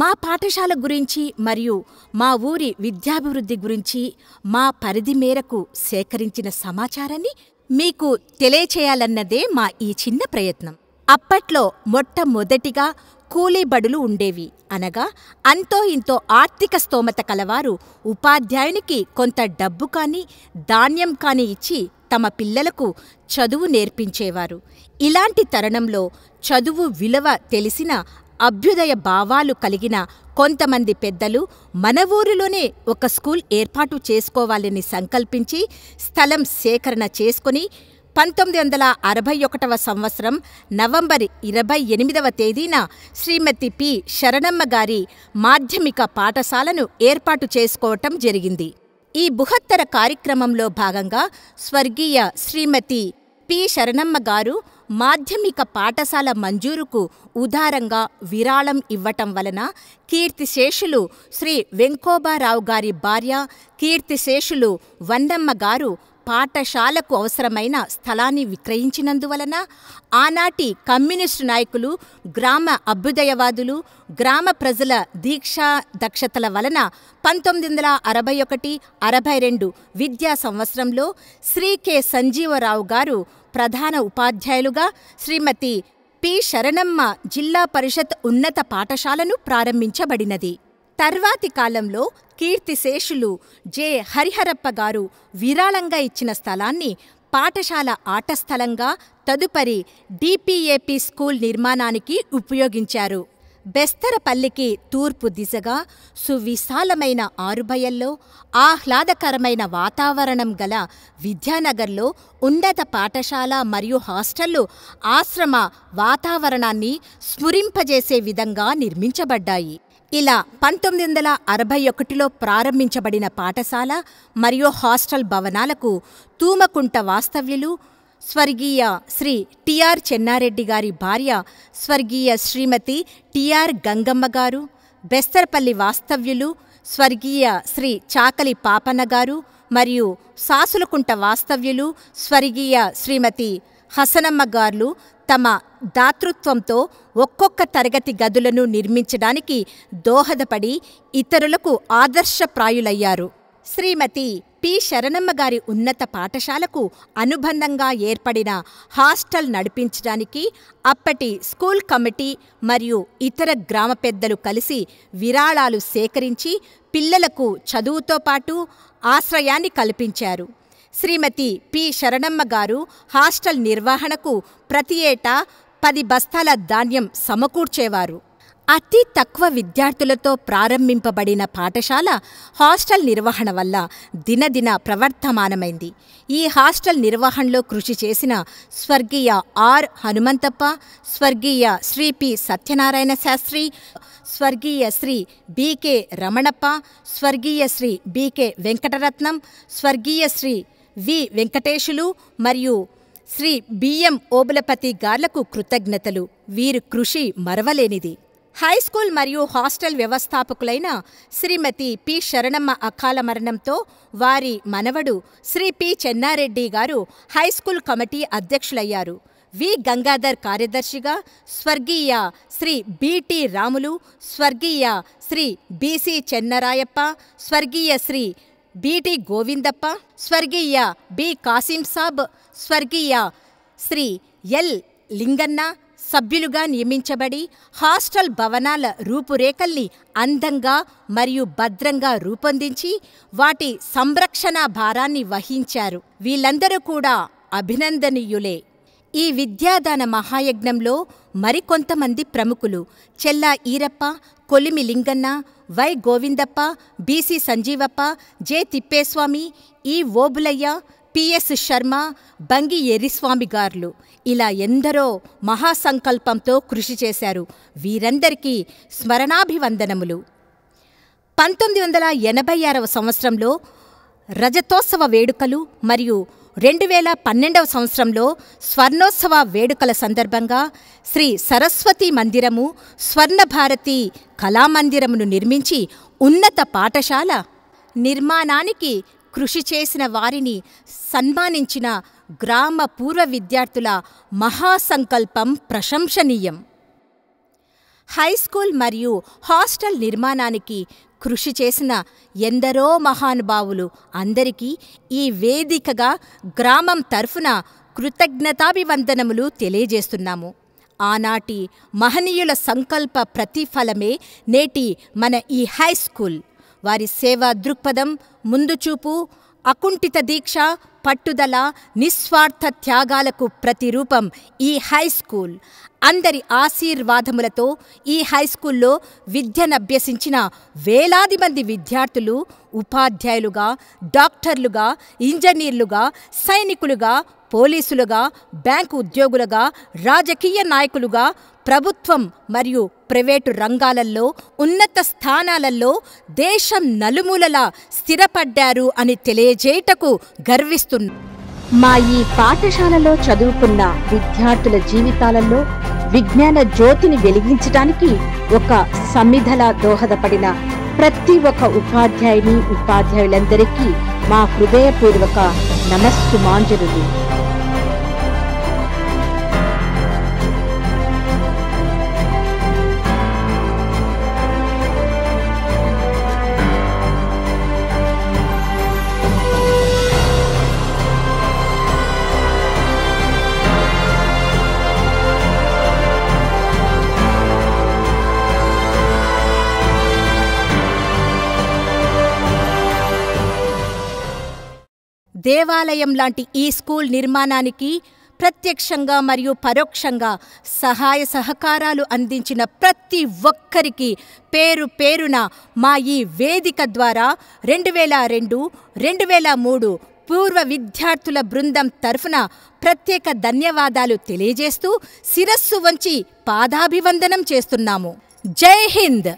మా పాఠశాల గురించి మరియు మా ఊరి విద్యాభివృద్ధి గురించి మా పరిధి మేరకు సేకరించిన సమాచారాన్ని మీకు తెలియచేయాలన్నదే మా ఈ చిన్న ప్రయత్నం అప్పట్లో మొట్టమొదటిగా కూలీబడులు ఉండేవి అనగా అంతో ఇంతో ఆర్థిక స్తోమత కలవారు ఉపాధ్యాయునికి కొంత డబ్బు కానీ ధాన్యం కానీ ఇచ్చి తమ పిల్లలకు చదువు నేర్పించేవారు ఇలాంటి తరుణంలో చదువు విలువ తెలిసిన అభ్యుదయ భావాలు కలిగిన కొంతమంది పెద్దలు మన ఊరిలోనే ఒక స్కూల్ ఏర్పాటు చేసుకోవాలని సంకల్పించి స్థలం సేకరణ చేసుకుని పంతొమ్మిది వందల అరవై ఒకటవ సంవత్సరం నవంబర్ ఇరవై ఎనిమిదవ తేదీన శ్రీమతి పి శరణమ్మ గారి మాధ్యమిక పాఠశాలను ఏర్పాటు చేసుకోవటం జరిగింది ఈ బృహత్తర కార్యక్రమంలో భాగంగా స్వర్గీయ శ్రీమతి పి శరణమ్మ గారు మాధ్యమిక పాఠశాల మంజూరుకు ఉదారంగా విరాళం ఇవ్వటం వలన కీర్తిశేషులు శ్రీ వెంకోబారావు గారి భార్య కీర్తిశేషులు వండమ్మ గారు పాఠశాలకు అవసరమైన స్థలాన్ని విక్రయించినందువలన ఆనాటి కమ్యూనిస్టు నాయకులు గ్రామ అభ్యుదయవాదులు గ్రామ ప్రజల దీక్షా దక్షతల వలన పంతొమ్మిది వందల అరవై ఒకటి అరవై రెండు విద్యా సంవత్సరంలో శ్రీ కె సంజీవరావు గారు ప్రధాన ఉపాధ్యాయులుగా శ్రీమతి పి శరణమ్మ జిల్లా పరిషత్ ఉన్నత పాఠశాలను ప్రారంభించబడినది తర్వాతి కాలంలో కీర్తిశేషులు జె హరిహరప్ప గారు విరాళంగా ఇచ్చిన స్థలాన్ని పాఠశాల ఆట స్థలంగా తదుపరి డిపిఏపి స్కూల్ నిర్మాణానికి ఉపయోగించారు బెస్తరపల్లికి తూర్పు దిశగా సువిశాలమైన ఆరుబయల్లో ఆహ్లాదకరమైన వాతావరణం గల విద్యానగర్లో ఉన్నత పాఠశాల మరియు హాస్టళ్లు ఆశ్రమ వాతావరణాన్ని స్ఫురింపజేసే విధంగా నిర్మించబడ్డాయి ఇలా పంతొమ్మిది వందల అరవై ఒకటిలో ప్రారంభించబడిన పాఠశాల మరియు హాస్టల్ భవనాలకు తూమకుంట వాస్తవ్యులు స్వర్గీయ శ్రీ టిఆర్ చెన్నారెడ్డి గారి భార్య స్వర్గీయ శ్రీమతి టిఆర్ గంగమ్మ గారు బెస్తరపల్లి వాస్తవ్యులు స్వర్గీయ శ్రీ చాకలి పాపన్న గారు మరియు సాసులకుంట వాస్తవ్యులు స్వర్గీయ శ్రీమతి హసనమ్మ గారు తమ దాతృత్వంతో ఒక్కొక్క తరగతి గదులను నిర్మించడానికి దోహదపడి ఇతరులకు ఆదర్శప్రాయులయ్యారు శ్రీమతి పి శరణమ్మ గారి ఉన్నత పాఠశాలకు అనుబంధంగా ఏర్పడిన హాస్టల్ నడిపించడానికి అప్పటి స్కూల్ కమిటీ మరియు ఇతర గ్రామ పెద్దలు కలిసి విరాళాలు సేకరించి పిల్లలకు చదువుతో పాటు ఆశ్రయాన్ని కల్పించారు శ్రీమతి పి శరణమ్మ గారు హాస్టల్ నిర్వహణకు ప్రతి ఏటా పది బస్తాల ధాన్యం సమకూర్చేవారు అతి తక్కువ విద్యార్థులతో ప్రారంభింపబడిన పాఠశాల హాస్టల్ నిర్వహణ వల్ల దినదిన ప్రవర్తమానమైంది ఈ హాస్టల్ నిర్వహణలో కృషి చేసిన స్వర్గీయ ఆర్ హనుమంతప్ప స్వర్గీయ శ్రీ పి సత్యనారాయణ శాస్త్రి స్వర్గీయ శ్రీ బీకే రమణప్ప స్వర్గీయ శ్రీ బీకే వెంకటరత్నం స్వర్గీయ శ్రీ వి వెంకటేశులు మరియు శ్రీ బిఎం ఓబులపతి గార్లకు కృతజ్ఞతలు వీరి కృషి మరవలేనిది హైస్కూల్ మరియు హాస్టల్ వ్యవస్థాపకులైన శ్రీమతి పి శరణమ్మ అకాల మరణంతో వారి మనవడు Shri P Chennareddy garu high school committee అధ్యక్షులయ్యారు వి గంగాధర్ కార్యదర్శిగా స్వర్గీయ శ్రీ బిటి రాములు స్వర్గీయ శ్రీ బిసి చెన్నరాయప్ప స్వర్గీయ శ్రీ బిటి గోవిందప్ప స్వర్గీయ బి కాసిం సాబ్ స్వర్గీయ శ్రీ ఎల్ లింగన్న సభ్యులుగా నియమించబడి హాస్టల్ భవనాల రూపురేఖల్ని అందంగా మరియు భద్రంగా రూపొందించి వాటి సంరక్షణ భారాన్ని వహించారు వీళ్ళందరూ కూడా అభినందనీయులే ఈ విద్యాదాన మహాయజ్ఞంలో మరికొంతమంది ప్రముఖులు Chella Eerappa Kolimi Linganna Y Govindappa BC Sanjeevappa J Thippeswamy E Obulayya PS Sharma Bangi Eriswamy గార్లు ఇలా ఎందరో మహాసంకల్పంతో కృషి చేశారు వీరందరికీ స్మరణాభివందనములు పంతొమ్మిది వందల ఎనభై ఆరవ సంవత్సరంలో రజతోత్సవ వేడుకలు మరియు రెండు వేల పన్నెండవ సంవత్సరంలో స్వర్ణోత్సవ వేడుకల సందర్భంగా శ్రీ సరస్వతి మందిరము స్వర్ణభారతి కళామందిరమును నిర్మించి ఉన్నత పాఠశాల నిర్మాణానికి కృషి చేసిన వారిని సన్మానించిన గ్రామ పూర్వ విద్యార్థుల మహాసంకల్పం ప్రశంసనీయం హైస్కూల్ మరియు హాస్టల్ నిర్మాణానికి కృషి చేసిన ఎందరో మహానుభావులు అందరికీ ఈ వేదికగా గ్రామం తరఫున కృతజ్ఞతాభివందనములు తెలియజేస్తున్నాము ఆనాటి మహనీయుల సంకల్ప ప్రతిఫలమే నేటి మన ఈ హై స్కూల్ వారి సేవా దృక్పథం ముందుచూపు అకుంఠిత దీక్ష పట్టుదల నిస్వార్థ త్యాగాలకు ప్రతిరూపం ఈ హైస్కూల్ అందరి ఆశీర్వాదములతో ఈ హైస్కూల్లో విద్యనభ్యసించిన వేలాది మంది విద్యార్థులు ఉపాధ్యాయులుగా డాక్టర్లుగా ఇంజనీర్లుగా సైనికులుగా పోలీసులుగా బ్యాంకు ఉద్యోగులుగా రాజకీయ నాయకులుగా ప్రభుత్వం మరియు ప్రైవేటు రంగాలలో ఉన్నత స్థానాలలో దేశం నలుమూలలా స్థిరపడ్డారు అని తెలియజేయటకు గర్విస్తున్నా మా ఈ పాఠశాలలో చదువుకున్న విద్యార్థుల జీవితాలలో విజ్ఞాన జ్యోతిని వెలిగించడానికి ఒక సమిధలా దోహదపడిన ప్రతి ఒక్క ఉపాధ్యాయుని ఉపాధ్యాయులందరికీ మా హృదయపూర్వక నమస్సుమాంజనులు దేవాలయం లాంటి ఈ స్కూల్ నిర్మాణానికి ప్రత్యక్షంగా మరియు పరోక్షంగా సహాయ సహకారాలు అందించిన ప్రతి ఒక్కరికి పేరు పేరున మా ఈ వేదిక ద్వారా రెండు వేల రెండు రెండు వేల మూడు పూర్వ విద్యార్థుల బృందం తరఫున ప్రత్యేక ధన్యవాదాలు తెలియజేస్తూ శిరస్సు వంచి పాదాభివందనం చేస్తున్నాము జై హింద్